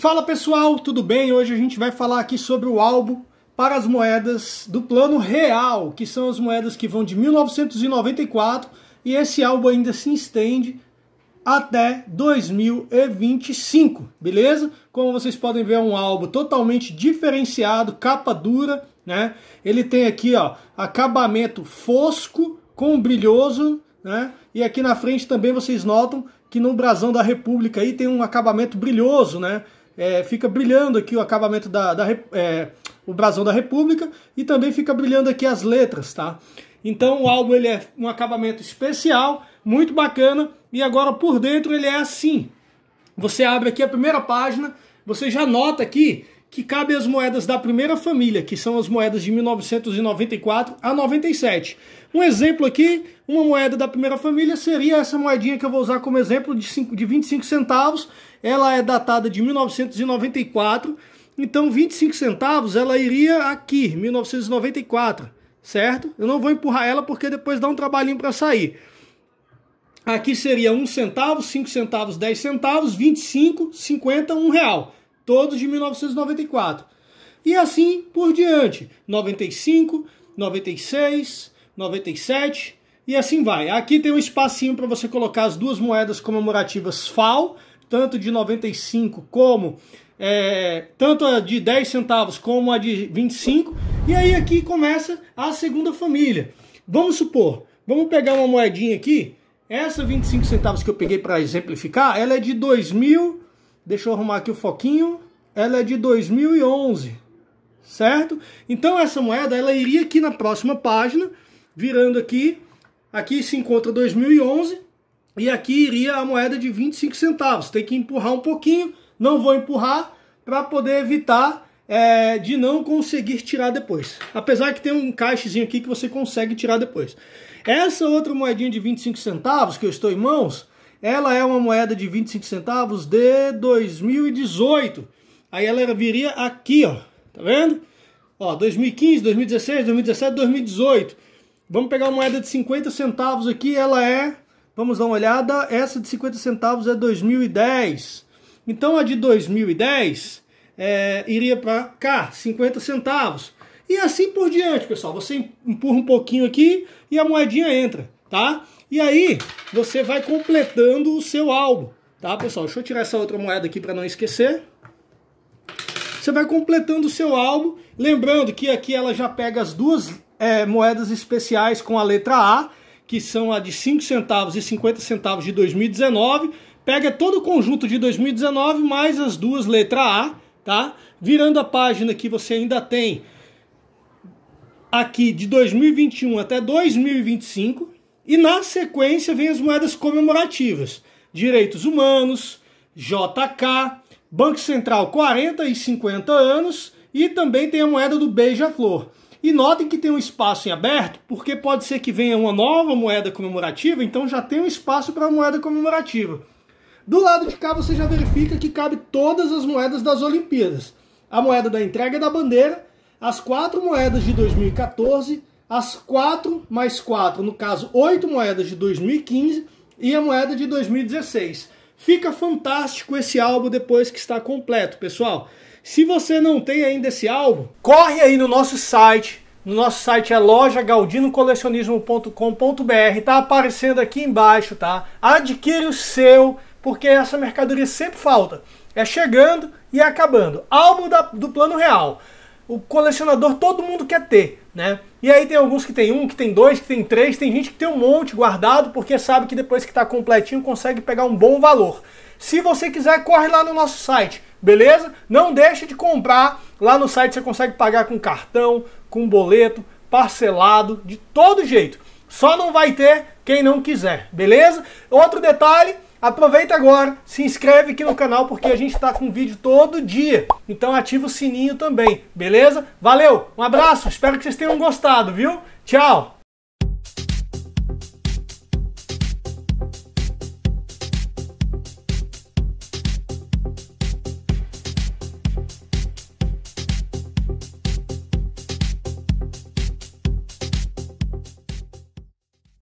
Fala pessoal, tudo bem? Hoje a gente vai falar aqui sobre o álbum para as moedas do plano real, que são as moedas que vão de 1994 e esse álbum ainda se estende até 2025, beleza? Como vocês podem ver, é um álbum totalmente diferenciado, capa dura, né? Ele tem aqui, ó, acabamento fosco com brilhoso, né? E aqui na frente também vocês notam que no brasão da República aí tem um acabamento brilhoso, né? é, fica brilhando aqui o acabamento da, da é, o brasão da República e também fica brilhando aqui as letras, tá? Então o álbum ele é um acabamento especial, muito bacana e agora por dentro ele é assim. Você abre aqui a primeira página, você já nota aqui que cabe as moedas da primeira família, que são as moedas de 1994 a 97. Um exemplo aqui, uma moeda da primeira família seria essa moedinha que eu vou usar como exemplo de, cinco de 25 centavos, ela é datada de 1994, então 25 centavos ela iria aqui, 1994, certo? Eu não vou empurrar ela porque depois dá um trabalhinho para sair. Aqui seria 1 centavo, 5 centavos, 10 centavos, 25, 50, 1 real. Todos de 1994. E assim por diante. 95, 96, 97 e assim vai. Aqui tem um espacinho para você colocar as duas moedas comemorativas FAL tanto de 95 como é, tanto a de 10 centavos como a de 25. E aí aqui começa a segunda família. Vamos supor, vamos pegar uma moedinha aqui. Essa 25 centavos que eu peguei para exemplificar, ela é de 2000. Deixa eu arrumar aqui o foquinho. Ela é de 2011, certo? Então essa moeda ela iria aqui na próxima página, virando aqui, aqui se encontra 2011 e aqui iria a moeda de 25 centavos. Tem que empurrar um pouquinho, não vou empurrar, para poder evitar é, de não conseguir tirar depois. Apesar que tem um caixezinho aqui que você consegue tirar depois. Essa outra moedinha de 25 centavos que eu estou em mãos, ela é uma moeda de 25 centavos de 2018. Aí ela viria aqui, ó. Tá vendo? Ó, 2015, 2016, 2017, 2018. Vamos pegar uma moeda de 50 centavos aqui, ela é Vamos dar uma olhada. Essa de 50 centavos é 2010. Então a de 2010 é, iria para cá, 50 centavos. E assim por diante, pessoal. Você empurra um pouquinho aqui e a moedinha entra, tá? E aí você vai completando o seu álbum, tá, pessoal? Deixa eu tirar essa outra moeda aqui para não esquecer. Você vai completando o seu álbum. Lembrando que aqui ela já pega as duas é, moedas especiais com a letra A que são a de 5 centavos e 50 centavos de 2019, pega todo o conjunto de 2019 mais as duas letra A, tá? Virando a página que você ainda tem aqui de 2021 até 2025 e na sequência vem as moedas comemorativas, direitos humanos, JK, Banco Central 40 e 50 anos e também tem a moeda do beija-flor. E notem que tem um espaço em aberto, porque pode ser que venha uma nova moeda comemorativa, então já tem um espaço para a moeda comemorativa. Do lado de cá você já verifica que cabe todas as moedas das Olimpíadas. A moeda da entrega da bandeira, as quatro moedas de 2014, as quatro mais quatro, no caso oito moedas de 2015 e a moeda de 2016. Fica fantástico esse álbum depois que está completo, pessoal. Se você não tem ainda esse álbum, corre aí no nosso site. No nosso site é lojagaldinocolecionismo.com.br. Tá aparecendo aqui embaixo, tá? Adquire o seu, porque essa mercadoria sempre falta. É chegando e é acabando. Álbum da, do plano real. O colecionador todo mundo quer ter, né? E aí tem alguns que tem um, que tem dois, que tem três, tem gente que tem um monte guardado porque sabe que depois que está completinho consegue pegar um bom valor. Se você quiser, corre lá no nosso site beleza? Não deixe de comprar. Lá no site você consegue pagar com cartão, com boleto, parcelado, de todo jeito. Só não vai ter quem não quiser, beleza? Outro detalhe, aproveita agora, se inscreve aqui no canal porque a gente está com vídeo todo dia. Então ativa o sininho também, beleza? Valeu, um abraço, espero que vocês tenham gostado, viu? Tchau!